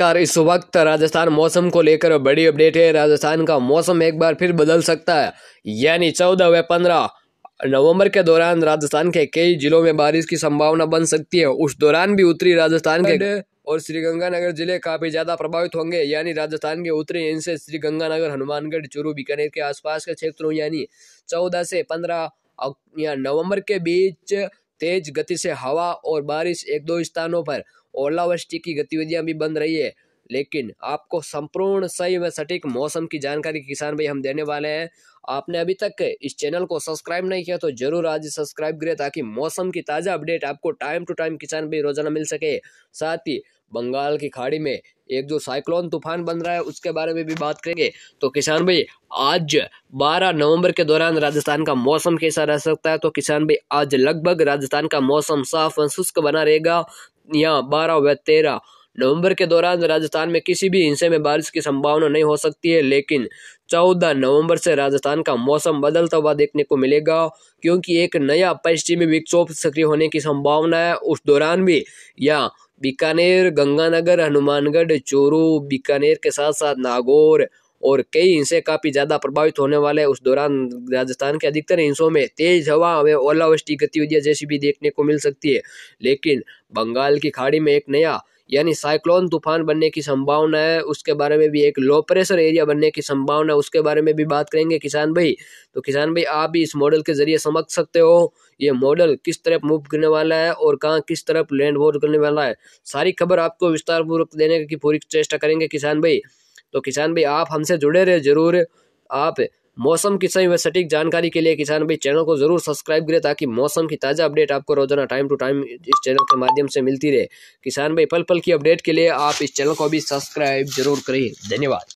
नमस्कार इस वक्त राजस्थान मौसम को लेकर बड़ी अपडेट है राजस्थान का मौसम एक बार फिर बदल सकता है यानी चौदह व पंद्रह नवंबर के दौरान राजस्थान के कई जिलों में बारिश की संभावना बन सकती है उस दौरान भी उत्तरी राजस्थान के और श्रीगंगानगर जिले काफी ज्यादा प्रभावित होंगे यानी राजस्थान के उत्तरी हिस्से श्रीगंगानगर हनुमानगढ़ चूरू बीकानेर के आसपास के क्षेत्रों यानी चौदह से पंद्रह या नवंबर के बीच तेज गति से हवा और बारिश एक दो स्थानों पर ओलावृष्टि की गतिविधियां भी बंद रही है लेकिन आपको संपूर्ण सही व सटीक मौसम की जानकारी किसान भाई हम देने वाले हैं आपने अभी तक इस चैनल को सब्सक्राइब नहीं किया तो जरूर आज सब्सक्राइब करें ताकि मौसम की ताज़ा अपडेट आपको टाइम टू टाइम किसान भाई रोजाना मिल सके साथ ही बंगाल की खाड़ी में एक जो साइक्लोन तूफान बन रहा है उसके बारे में भी बात करेंगे तो किसान भाई आज 12 नवंबर के दौरान राजस्थान का मौसम कैसा रह सकता है तो किसान भाई आज लगभग राजस्थान का मौसम साफ और शुष्क बना रहेगा या बारह व तेरह नवंबर के दौरान राजस्थान में किसी भी हिस्से में बारिश की संभावना नहीं हो सकती है लेकिन 14 नवंबर से राजस्थान का मौसम बदलता हुआ देखने को मिलेगा क्योंकि एक नया पश्चिमी विक्षोभ सक्रिय होने की संभावना है उस दौरान भी या बीकानेर गंगानगर हनुमानगढ़ चूरू बीकानेर के साथ साथ नागौर और कई हिस्से काफ़ी ज़्यादा प्रभावित होने वाले उस दौरान राजस्थान के अधिकतर हिस्सों में तेज़ हवा व ओलावृष्टि गतिविधियाँ जैसी भी देखने को मिल सकती है लेकिन बंगाल की खाड़ी में एक नया यानी साइक्लोन तूफान बनने की संभावना है उसके बारे में भी एक लो प्रेशर एरिया बनने की संभावना है उसके बारे में भी बात करेंगे किसान भाई तो किसान भाई आप भी इस मॉडल के जरिए समझ सकते हो ये मॉडल किस तरफ मूव करने वाला है और कहाँ किस तरफ लैंड वोर करने वाला है सारी खबर आपको विस्तार पूर्वक देने की पूरी चेष्टा करेंगे किसान भाई तो किसान भाई आप हमसे जुड़े रहे ज़रूर आप मौसम की सही व सटीक जानकारी के लिए किसान भाई चैनल को जरूर सब्सक्राइब करें ताकि मौसम की ताज़ा अपडेट आपको रोजाना टाइम टू टाइम इस चैनल के माध्यम से मिलती रहे किसान भाई पल पल की अपडेट के लिए आप इस चैनल को भी सब्सक्राइब जरूर करें धन्यवाद